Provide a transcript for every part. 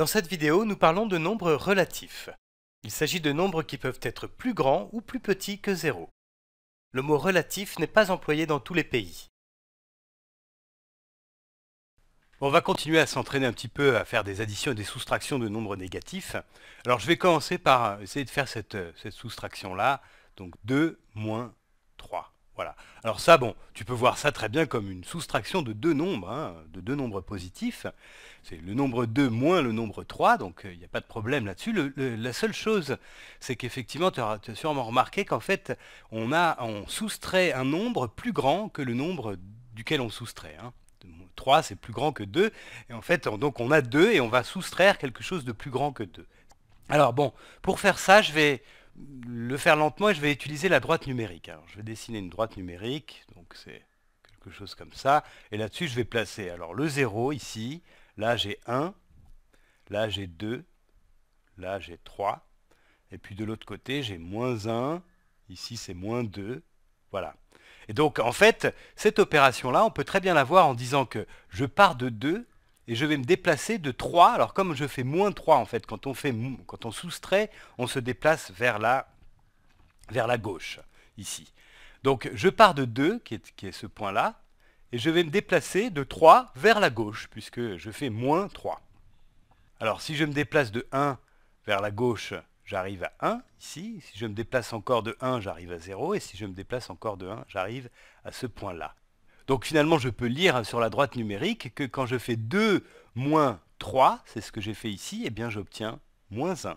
Dans cette vidéo, nous parlons de nombres relatifs. Il s'agit de nombres qui peuvent être plus grands ou plus petits que 0. Le mot relatif n'est pas employé dans tous les pays. On va continuer à s'entraîner un petit peu à faire des additions et des soustractions de nombres négatifs. Alors je vais commencer par essayer de faire cette, soustraction-là. Donc 2 moins 3. Voilà. Alors ça, bon, tu peux voir ça très bien comme une soustraction de deux nombres, hein, de deux nombres positifs. C'est le nombre 2 moins le nombre 3, donc il euh, n'y a pas de problème là-dessus. la seule chose, c'est qu'effectivement, tu as, sûrement remarqué qu'en fait, on, a, on soustrait un nombre plus grand que le nombre duquel on soustrait. 3, hein. c'est plus grand que 2, et en fait, donc on a 2 et on va soustraire quelque chose de plus grand que 2. Alors bon, pour faire ça, je vais le faire lentement et je vais utiliser la droite numérique. je vais dessiner une droite numérique, donc c'est quelque chose comme ça. Et là-dessus, je vais placer alors le 0 ici. Là, j'ai 1. Là, j'ai 2. Là, j'ai 3. Et puis de l'autre côté, j'ai moins 1. Ici, c'est moins 2. Voilà. Et donc, en fait, cette opération-là, on peut très bien la voir en disant que je pars de 2 et je vais me déplacer de 3. Alors comme je fais moins 3 en fait, quand on, fait, quand on soustrait, on se déplace vers la, vers la gauche, ici. Donc je pars de 2, qui est, qui est ce point-là, et je vais me déplacer de 3 vers la gauche, puisque je fais moins 3. Alors si je me déplace de 1 vers la gauche, j'arrive à 1, ici. Si je me déplace encore de 1, j'arrive à 0, et si je me déplace encore de 1, j'arrive à ce point-là. Donc finalement, je peux lire sur la droite numérique que quand je fais 2 moins 3, c'est ce que j'ai fait ici, et eh bien j'obtiens moins 1.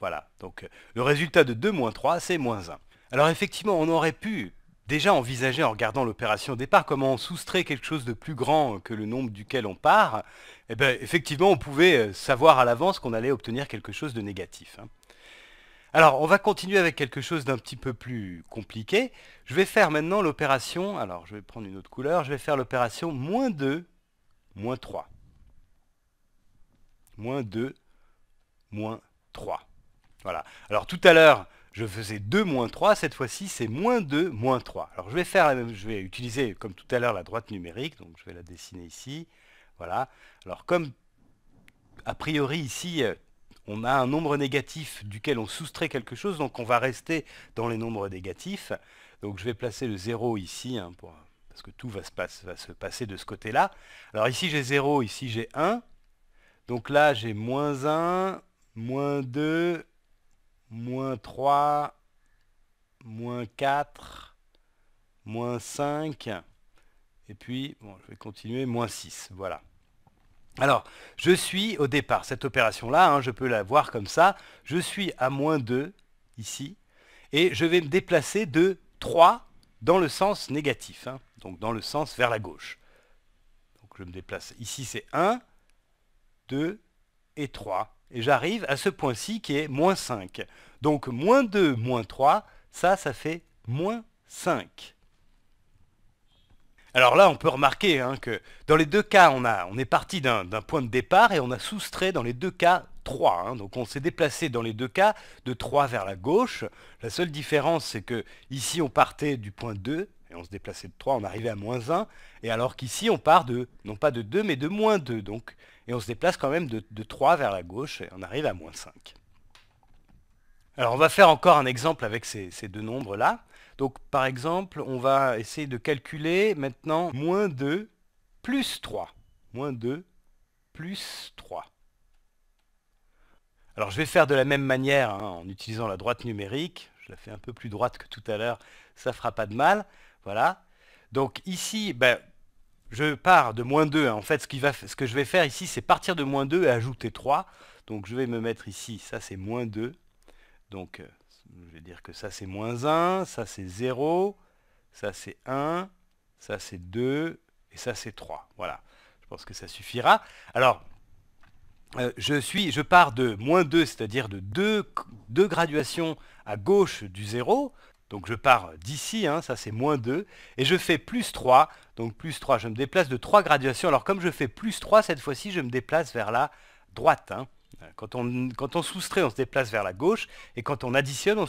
Voilà, donc le résultat de 2 moins 3, c'est moins 1. Alors effectivement, on aurait pu déjà envisager en regardant l'opération départ comment on soustrait quelque chose de plus grand que le nombre duquel on part. Eh bien effectivement, on pouvait euh, savoir à l'avance qu'on allait obtenir quelque chose de négatif. Hein. Alors, on va continuer avec quelque chose d'un petit peu plus compliqué. Je vais faire maintenant l'opération, alors je vais prendre une autre couleur, je vais faire l'opération moins 2, moins 3. Moins 2, moins 3. Voilà. Alors tout à l'heure, je faisais 2 moins 3, cette fois-ci c'est moins 2 moins 3. Alors je vais faire même, je vais utiliser comme tout à l'heure la droite numérique, donc je vais la dessiner ici. Voilà. Alors comme a priori ici, euh, on a un nombre négatif duquel on soustrait quelque chose, donc on va rester dans les nombres négatifs. Donc je vais placer le 0 ici, hein, parce que tout va se, va se passer de ce côté-là. Alors ici j'ai 0, ici j'ai 1. Donc là j'ai moins 1, moins 2, moins 3, moins 4, moins 5, et puis bon, je vais continuer, moins 6, voilà. Alors, je suis au départ, cette opération-là, hein, je peux la voir comme ça, je suis à moins 2, ici, et je vais me déplacer de 3 dans le sens négatif, hein, donc dans le sens vers la gauche. Donc je me déplace, ici c'est 1, 2 et 3, et j'arrive à ce point-ci qui est moins 5. Donc moins 2, moins 3, ça, ça fait moins 5. Alors là, on peut remarquer hein, que dans les deux cas, on, est parti d'un point de départ et on a soustrait dans les deux cas 3. Hein. donc on s'est déplacé dans les deux cas de 3 vers la gauche. La seule différence, c'est que ici, on partait du point 2 et on se déplaçait de 3, on arrivait à moins 1. Et alors qu'ici, on part de, non pas de 2, mais de moins 2. Donc, et on se déplace quand même de, 3 vers la gauche et on arrive à moins 5. Alors on va faire encore un exemple avec ces deux nombres-là. Donc par exemple, on va essayer de calculer maintenant moins 2 plus 3. Moins 2 plus 3. Alors je vais faire de la même manière hein, en utilisant la droite numérique. Je la fais un peu plus droite que tout à l'heure, ça fera pas de mal. Voilà. Donc ici, ben, je pars de moins 2. En fait, ce, ce que je vais faire ici, c'est partir de moins 2 et ajouter 3. Donc je vais me mettre ici, ça c'est moins 2. Donc euh, je vais dire que ça c'est moins 1, ça c'est 0, ça c'est 1, ça c'est 2, et ça c'est 3. Voilà, je pense que ça suffira. Alors, euh, je, pars de moins 2, c'est-à-dire de 2, graduations à gauche du 0. Donc je pars d'ici, hein, ça c'est moins 2, et je fais plus 3, donc plus 3, je me déplace de 3 graduations. Alors comme je fais plus 3, cette fois-ci, je me déplace vers la droite. Hein. Quand on, soustrait, on se déplace vers la gauche, et quand on additionne, on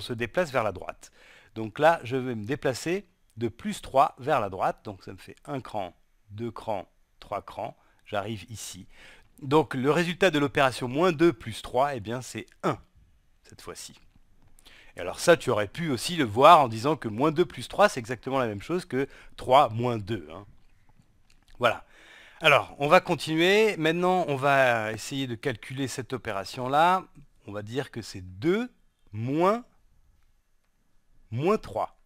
se, déplace vers la droite. Donc là, je vais me déplacer de plus 3 vers la droite, donc ça me fait un cran, 2 crans, 3 crans, j'arrive ici. Donc le résultat de l'opération moins 2 plus 3, eh bien c'est 1, cette fois-ci. Et alors ça, tu aurais pu aussi le voir en disant que moins 2 plus 3, c'est exactement la même chose que 3 moins 2. Hein. Voilà. Alors, on va continuer. Maintenant, on va essayer de calculer cette opération-là. On va dire que c'est 2 moins, moins 3.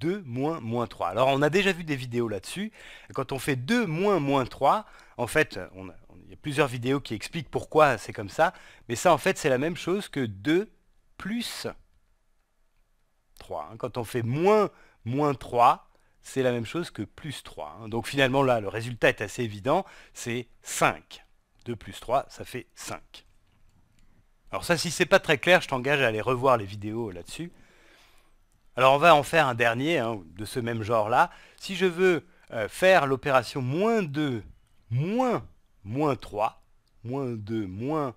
2 moins moins 3. Alors, on a déjà vu des vidéos là-dessus. Quand on fait 2 moins moins 3, en fait, on il y a plusieurs vidéos qui expliquent pourquoi c'est comme ça. Mais ça, en fait, c'est la même chose que 2 plus 3. Hein, quand on fait moins moins 3, c'est la même chose que plus 3. Hein. Donc finalement là, le résultat est assez évident, c'est 5. 2 plus 3, ça fait 5. Alors ça, si c'est pas très clair, je t'engage à aller revoir les vidéos là-dessus. Alors on va en faire un dernier, hein, de ce même genre-là. Si je veux euh, faire l'opération moins 2, moins, moins 3, moins 2, moins,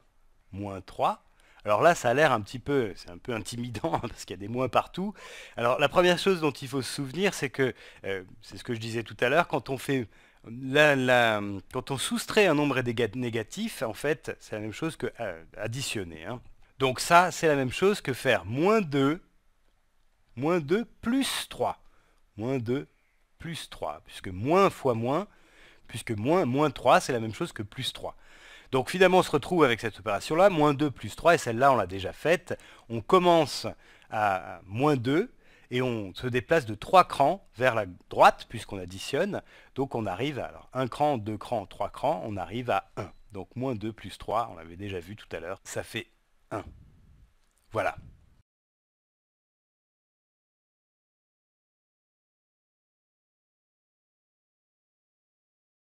moins 3, alors là, ça a l'air un petit peu, c'est un peu intimidant parce qu'il y a des moins partout. Alors la première chose dont il faut se souvenir, c'est que, euh, c'est ce que je disais tout à l'heure, quand on fait quand on soustrait un nombre négatif, en fait, c'est la même chose que euh, additionner. Hein. Donc ça, c'est la même chose que faire moins 2, moins 2 plus 3. Moins 2 plus 3, puisque moins fois moins, puisque moins, moins 3, c'est la même chose que plus 3. Donc finalement, on se retrouve avec cette opération-là, moins 2 plus 3, et celle-là, on l'a déjà faite. On commence à moins 2, et on se déplace de 3 crans vers la droite, puisqu'on additionne. Donc on arrive à alors, 1 cran, 2 crans, 3 crans, on arrive à 1. Donc moins 2 plus 3, on l'avait déjà vu tout à l'heure, ça fait 1. Voilà.